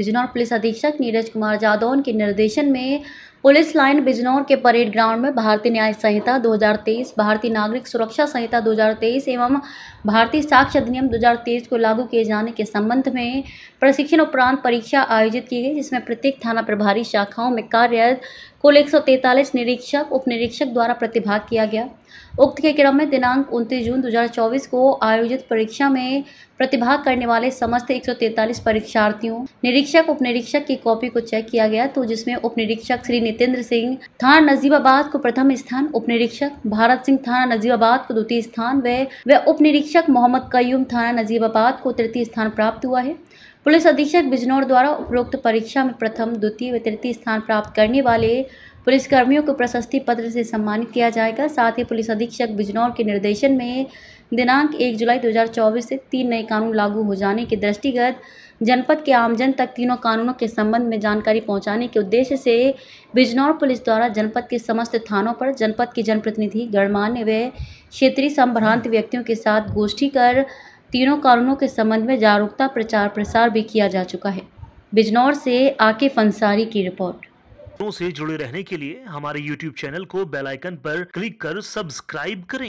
Bijnor police अधीक्षक नीरज कुमार जादौन के निर्देशन में पुलिस लाइन बिजनौर के परेड ग्राउंड में भारतीय न्याय संहिता 2023, भारतीय नागरिक सुरक्षा संहिता 2023 एवं भारतीय साक्ष्य अधिनियम 2023 को लागू किए जाने के संबंध में प्रशिक्षण उपरांत परीक्षा आयोजित की गई जिसमें प्रत्येक थाना प्रभारी शाखाओं में कार्यरत कुल एक निरीक्षक उप निरीक्षक द्वारा प्रतिभाग किया गया उक्त के क्रम में दिनांक उनतीस जून 2024 को आयोजित परीक्षा में प्रतिभाग करने वाले समस्त 143 परीक्षार्थियों निरीक्षक उप निरीक्षक की कॉपी को चेक किया गया तो जिसमें उप निरीक्षक श्री नितेंद्र सिंह थाना नजीबाबाद को प्रथम स्थान उप निरीक्षक भारत सिंह थाना नजीबाबाद को द्वितीय स्थान व व उप निरीक्षक मोहम्मद कयूम थाना नजीबाबाद को तृतीय स्थान प्राप्त हुआ है पुलिस अधीक्षक बिजनौर द्वारा उपरोक्त परीक्षा में प्रथम द्वितीय व तृतीय स्थान प्राप्त करने वाले पुलिसकर्मियों को प्रशस्ति पत्र से सम्मानित किया जाएगा साथ ही पुलिस अधीक्षक बिजनौर के निर्देशन में दिनांक एक जुलाई 2024 से तीन नए कानून लागू हो जाने के दृष्टिगत जनपद के आमजन तक तीनों कानूनों के संबंध में जानकारी पहुंचाने के उद्देश्य से बिजनौर पुलिस द्वारा जनपद के समस्त थानों पर जनपद के जनप्रतिनिधि गणमान्य व क्षेत्रीय संभ्रांत व्यक्तियों के साथ गोष्ठी कर तीनों कानूनों के संबंध में जागरूकता प्रचार प्रसार भी किया जा चुका है बिजनौर से आके फंसारी की रिपोर्ट से जुड़े रहने के लिए हमारे YouTube चैनल को बेल आइकन पर क्लिक कर सब्सक्राइब करें